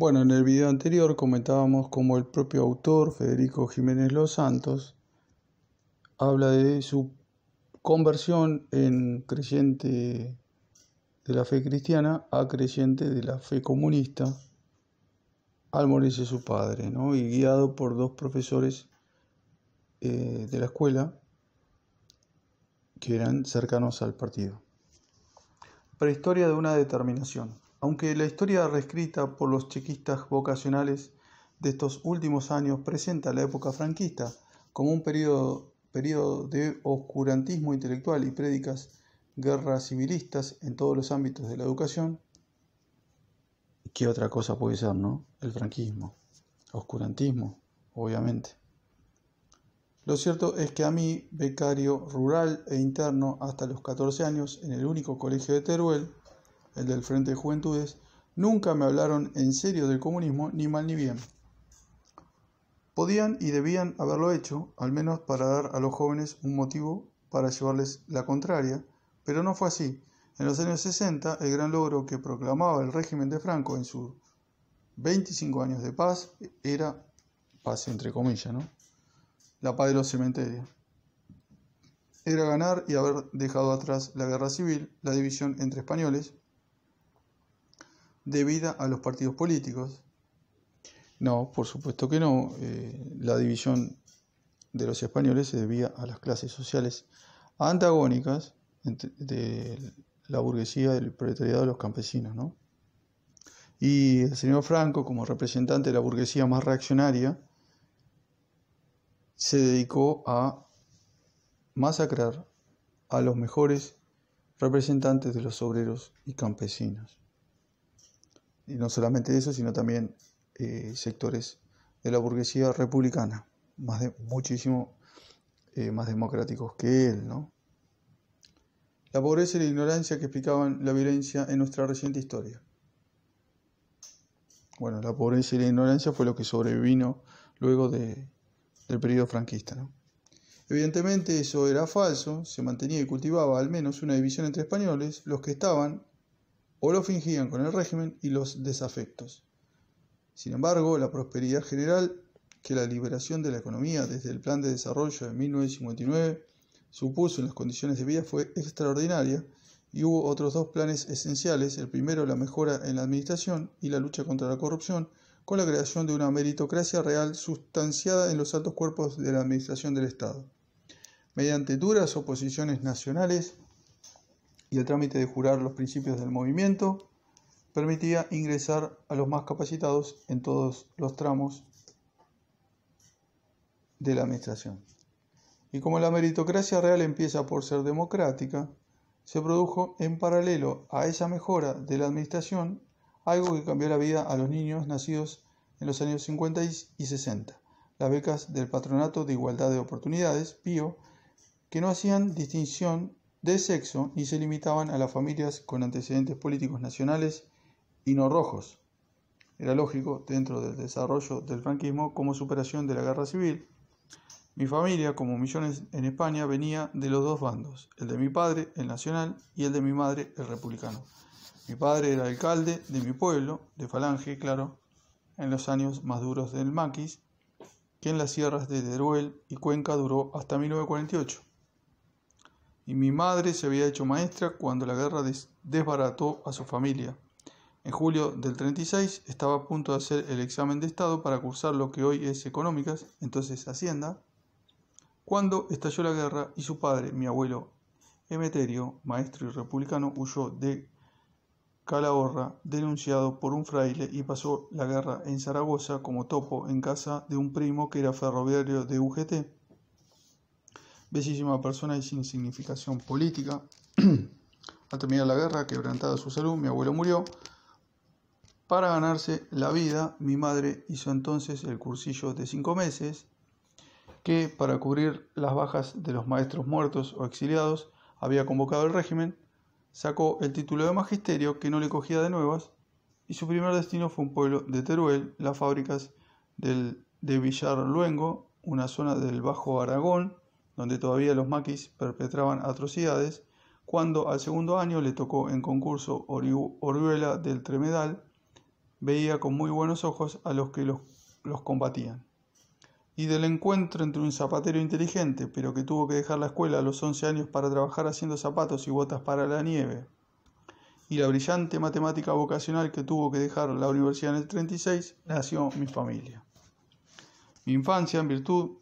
Bueno, en el video anterior comentábamos cómo el propio autor, Federico Jiménez Los Santos, habla de su conversión en creyente de la fe cristiana a creyente de la fe comunista al morirse su padre, ¿no? y guiado por dos profesores eh, de la escuela que eran cercanos al partido. Prehistoria de una determinación. Aunque la historia reescrita por los chequistas vocacionales de estos últimos años presenta la época franquista como un periodo, periodo de oscurantismo intelectual y prédicas guerras civilistas en todos los ámbitos de la educación, ¿qué otra cosa puede ser, no? El franquismo, oscurantismo, obviamente. Lo cierto es que a mí, becario rural e interno hasta los 14 años en el único colegio de Teruel, el del Frente de Juventudes, nunca me hablaron en serio del comunismo, ni mal ni bien. Podían y debían haberlo hecho, al menos para dar a los jóvenes un motivo para llevarles la contraria, pero no fue así. En los años 60, el gran logro que proclamaba el régimen de Franco en sus 25 años de paz era, paz entre comillas, ¿no? La paz de los cementerios. Era ganar y haber dejado atrás la guerra civil, la división entre españoles, debida a los partidos políticos. No, por supuesto que no. Eh, la división de los españoles se debía a las clases sociales antagónicas de la burguesía, del proletariado de los campesinos. Y el señor Franco, como representante de la burguesía más reaccionaria, se dedicó a masacrar a los mejores representantes de los obreros y campesinos y no solamente eso, sino también eh, sectores de la burguesía republicana, más de, muchísimo eh, más democráticos que él. ¿no? La pobreza y la ignorancia que explicaban la violencia en nuestra reciente historia. Bueno, la pobreza y la ignorancia fue lo que sobrevino luego de, del periodo franquista. Evidentemente eso era falso, se mantenía y cultivaba al menos una división entre españoles, los que estaban o lo fingían con el régimen y los desafectos. Sin embargo, la prosperidad general que la liberación de la economía desde el Plan de Desarrollo de 1959 supuso en las condiciones de vida fue extraordinaria y hubo otros dos planes esenciales, el primero la mejora en la administración y la lucha contra la corrupción, con la creación de una meritocracia real sustanciada en los altos cuerpos de la administración del Estado. Mediante duras oposiciones nacionales, y el trámite de jurar los principios del movimiento permitía ingresar a los más capacitados en todos los tramos de la administración. Y como la meritocracia real empieza por ser democrática, se produjo en paralelo a esa mejora de la administración algo que cambió la vida a los niños nacidos en los años 50 y 60, las becas del Patronato de Igualdad de Oportunidades, PIO, que no hacían distinción de sexo y se limitaban a las familias con antecedentes políticos nacionales y no rojos. Era lógico dentro del desarrollo del franquismo como superación de la guerra civil. Mi familia, como millones en España, venía de los dos bandos, el de mi padre, el nacional, y el de mi madre, el republicano. Mi padre era alcalde de mi pueblo, de Falange, claro, en los años más duros del Maquis, que en las sierras de Deruel y Cuenca duró hasta 1948 y mi madre se había hecho maestra cuando la guerra desbarató a su familia. En julio del 36 estaba a punto de hacer el examen de Estado para cursar lo que hoy es Económicas, entonces Hacienda, cuando estalló la guerra y su padre, mi abuelo Emeterio, maestro y republicano, huyó de Calahorra, denunciado por un fraile, y pasó la guerra en Zaragoza como topo en casa de un primo que era ferroviario de UGT bellísima persona y sin significación política. Al terminar la guerra, quebrantada su salud, mi abuelo murió. Para ganarse la vida, mi madre hizo entonces el cursillo de cinco meses, que para cubrir las bajas de los maestros muertos o exiliados había convocado el régimen, sacó el título de magisterio que no le cogía de nuevas, y su primer destino fue un pueblo de Teruel, las fábricas del, de Luengo, una zona del Bajo Aragón, donde todavía los maquis perpetraban atrocidades, cuando al segundo año le tocó en concurso Oriuela del Tremedal, veía con muy buenos ojos a los que los, los combatían. Y del encuentro entre un zapatero inteligente, pero que tuvo que dejar la escuela a los 11 años para trabajar haciendo zapatos y botas para la nieve, y la brillante matemática vocacional que tuvo que dejar la universidad en el 36, nació mi familia. Mi infancia, en virtud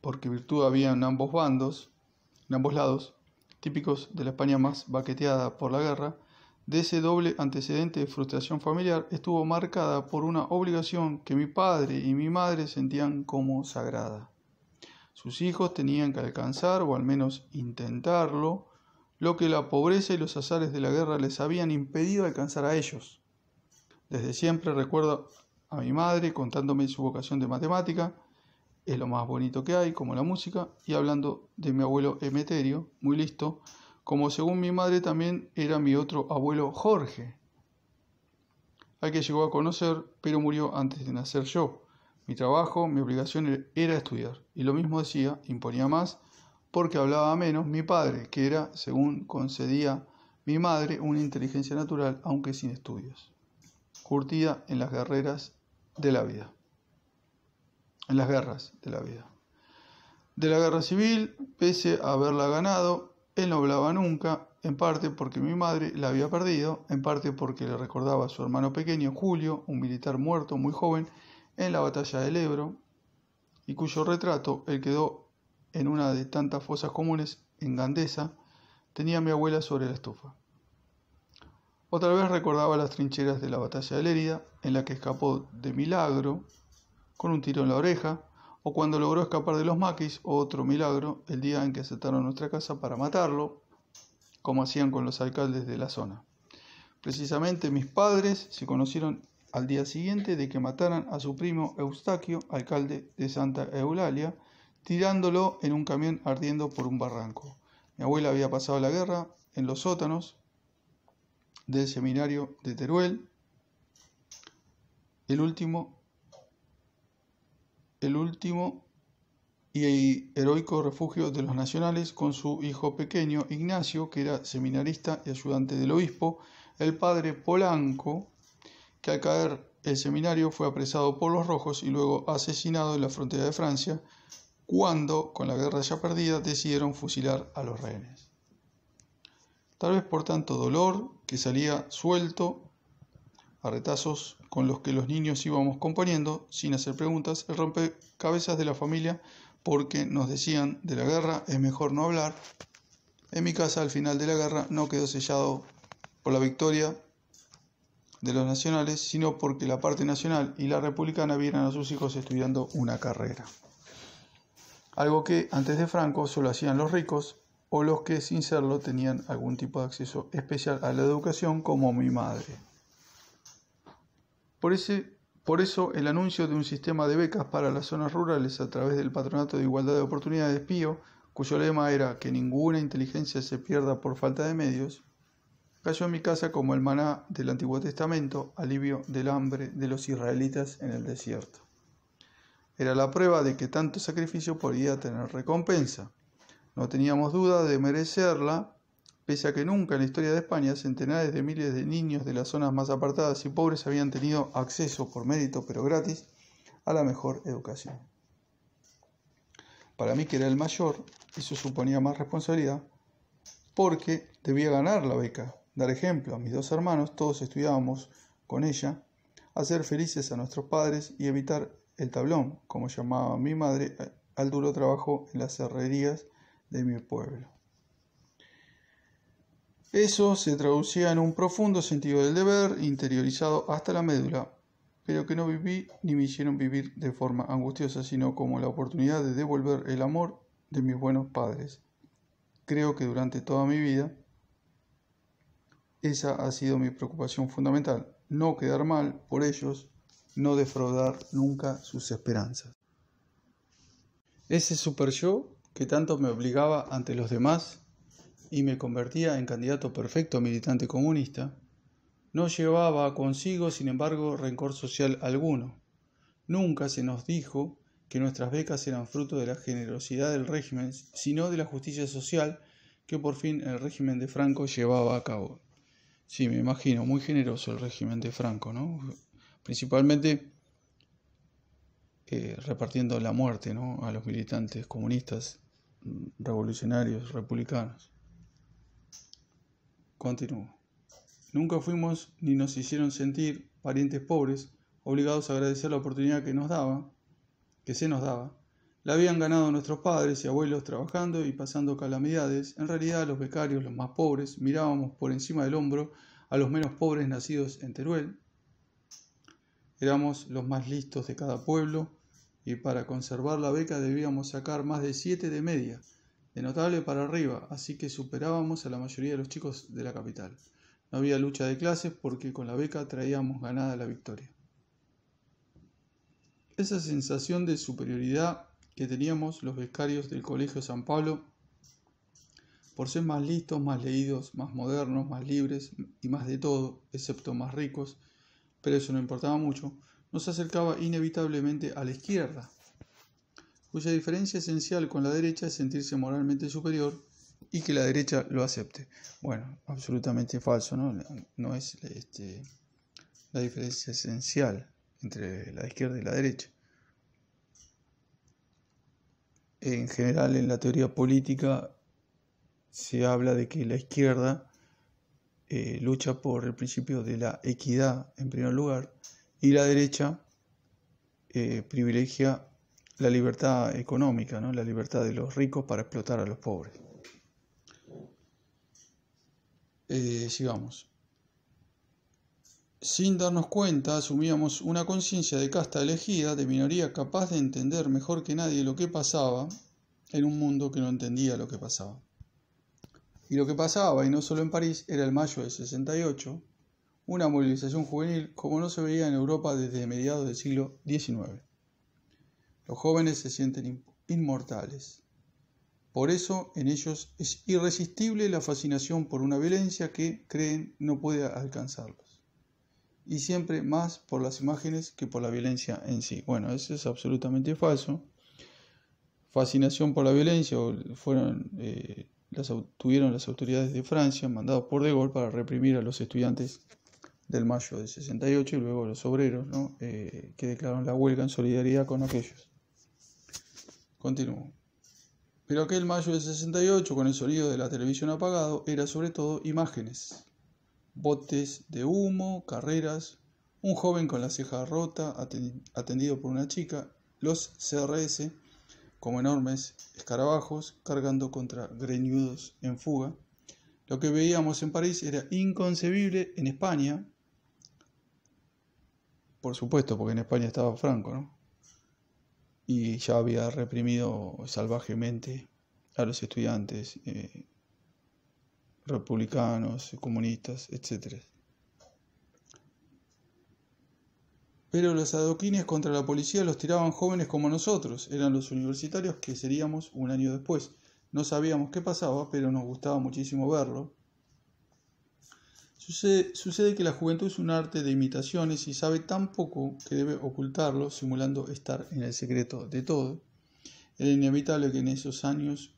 porque virtud había en ambos bandos, en ambos lados, típicos de la España más baqueteada por la guerra, de ese doble antecedente de frustración familiar estuvo marcada por una obligación que mi padre y mi madre sentían como sagrada. Sus hijos tenían que alcanzar, o al menos intentarlo, lo que la pobreza y los azares de la guerra les habían impedido alcanzar a ellos. Desde siempre recuerdo a mi madre contándome su vocación de matemática, es lo más bonito que hay, como la música, y hablando de mi abuelo Emeterio, muy listo, como según mi madre también era mi otro abuelo Jorge, al que llegó a conocer, pero murió antes de nacer yo. Mi trabajo, mi obligación e-, era estudiar, y lo mismo decía, imponía más, porque hablaba menos mi padre, que era, según concedía mi madre, una inteligencia natural, aunque sin estudios, curtida en las guerreras de la vida en las guerras de la vida. De la guerra civil, pese a haberla ganado, él no hablaba nunca, en parte porque mi madre la había perdido, en parte porque le recordaba a su hermano pequeño, Julio, un militar muerto muy joven, en la batalla del Ebro, y cuyo retrato él quedó en una de tantas fosas comunes en Gandesa, tenía mi abuela sobre la estufa. Otra vez recordaba las trincheras de la batalla de Lérida, en la que escapó de milagro con un tiro en la oreja, o cuando logró escapar de los maquis, otro milagro, el día en que aceptaron nuestra casa para matarlo, como hacían con los alcaldes de la zona. Precisamente mis padres se conocieron al día siguiente de que mataran a su primo Eustaquio, alcalde de Santa Eulalia, tirándolo en un camión ardiendo por un barranco. Mi abuela había pasado la guerra en los sótanos del seminario de Teruel, el último el último y heroico refugio de los nacionales con su hijo pequeño Ignacio, que era seminarista y ayudante del obispo, el padre Polanco, que al caer el seminario fue apresado por los rojos y luego asesinado en la frontera de Francia, cuando, con la guerra ya perdida, decidieron fusilar a los rehenes. Tal vez por tanto dolor que salía suelto a retazos con los que los niños íbamos componiendo, sin hacer preguntas, el rompecabezas de la familia, porque nos decían de la guerra es mejor no hablar. En mi casa, al final de la guerra, no quedó sellado por la victoria de los nacionales, sino porque la parte nacional y la republicana vieran a sus hijos estudiando una carrera. Algo que antes de Franco solo hacían los ricos o los que sin serlo tenían algún tipo de acceso especial a la educación como mi madre. Por, eso el anuncio de un sistema de becas para las zonas rurales a través del Patronato de Igualdad de Oportunidades Pío, cuyo lema era que ninguna inteligencia se pierda por falta de medios, cayó en mi casa como el maná del Antiguo Testamento, alivio del hambre de los israelitas en el desierto. Era la prueba de que tanto sacrificio podía tener recompensa. No teníamos duda de merecerla, Pese a que nunca en la historia de España centenares de miles de niños de las zonas más apartadas y pobres habían tenido acceso por mérito pero gratis a la mejor educación. Para mí que era el mayor, eso suponía más responsabilidad porque debía ganar la beca, dar ejemplo a mis dos hermanos, todos estudiábamos con ella, hacer felices a nuestros padres y evitar el tablón, como llamaba mi madre al duro trabajo en las herrerías de mi pueblo. Eso se traducía en un profundo sentido del deber, interiorizado hasta la médula, pero que no viví ni me hicieron vivir de forma angustiosa, sino como la oportunidad de devolver el amor de mis buenos padres. Creo que durante toda mi vida esa ha sido mi preocupación fundamental, no quedar mal por ellos, no defraudar nunca sus esperanzas. Ese super yo que tanto me obligaba ante los demás y me convertía en candidato perfecto militante comunista, no llevaba consigo, sin embargo, rencor social alguno. Nunca se nos dijo que nuestras becas eran fruto de la generosidad del régimen, sino de la justicia social que por fin el régimen de Franco llevaba a cabo. Sí, me imagino, muy generoso el régimen de Franco, ¿no? Principalmente eh, repartiendo la muerte a los militantes comunistas, revolucionarios, republicanos. Continúo. Nunca fuimos ni nos hicieron sentir parientes pobres, obligados a agradecer la oportunidad que nos daba, que se nos daba. La habían ganado nuestros padres y abuelos trabajando y pasando calamidades. En realidad, los becarios, los más pobres, mirábamos por encima del hombro a los menos pobres nacidos en Teruel. Éramos los más listos de cada pueblo y para conservar la beca debíamos sacar más de siete de media de notable para arriba, así que superábamos a la mayoría de los chicos de la capital. No había lucha de clases porque con la beca traíamos ganada la victoria. Esa sensación de superioridad que teníamos los becarios del Colegio San Pablo, por ser más listos, más leídos, más modernos, más libres y más de todo, excepto más ricos, pero eso no importaba mucho, nos acercaba inevitablemente a la izquierda, cuya diferencia esencial con la derecha es sentirse moralmente superior y que la derecha lo acepte. Bueno, absolutamente falso, ¿no? No es este, la diferencia esencial entre la izquierda y la derecha. En general, en la teoría política se habla de que la izquierda eh, lucha por el principio de la equidad en primer lugar y la derecha eh, privilegia la libertad económica, ¿no? la libertad de los ricos para explotar a los pobres. Eh, sigamos. Sin darnos cuenta, asumíamos una conciencia de casta elegida, de minoría capaz de entender mejor que nadie lo que pasaba en un mundo que no entendía lo que pasaba. Y lo que pasaba, y no solo en París, era el mayo de 68, una movilización juvenil como no se veía en Europa desde mediados del siglo XIX. Los jóvenes se sienten inmortales. Por eso en ellos es irresistible la fascinación por una violencia que creen no puede alcanzarlos. Y siempre más por las imágenes que por la violencia en sí. Bueno, eso es absolutamente falso. Fascinación por la violencia fueron, eh, las, tuvieron las autoridades de Francia, mandados por De Gaulle, para reprimir a los estudiantes del mayo de 68 y luego los obreros, ¿no? Eh, que declararon la huelga en solidaridad con aquellos. Continúo. Pero aquel mayo del 68, con el sonido de la televisión apagado, era sobre todo imágenes. Botes de humo, carreras, un joven con la ceja rota, atendido por una chica, los CRS, como enormes escarabajos, cargando contra greñudos en fuga. Lo que veíamos en París era inconcebible en España, por supuesto, porque en España estaba Franco, ¿no? y ya había reprimido salvajemente a los estudiantes eh, republicanos, comunistas, etc. Pero los adoquines contra la policía los tiraban jóvenes como nosotros, eran los universitarios que seríamos un año después. No sabíamos qué pasaba, pero nos gustaba muchísimo verlo Sucede, que la juventud es un arte de imitaciones y sabe tan poco que debe ocultarlo, simulando estar en el secreto de todo. Era inevitable que en esos años,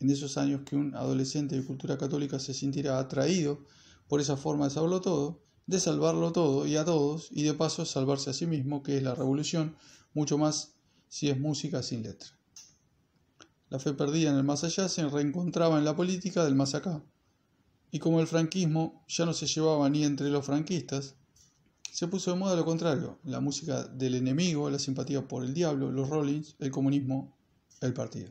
en esos años que un adolescente de cultura católica se sintiera atraído por esa forma de saberlo todo, de salvarlo todo y a todos, y de paso salvarse a sí mismo, que es la revolución, mucho más si es música sin letra. La fe perdida en el más allá se reencontraba en la política del más acá y como el franquismo ya no se llevaba ni entre los franquistas, se puso de moda lo contrario, la música del enemigo, la simpatía por el diablo, los Rollins, el comunismo, el partido.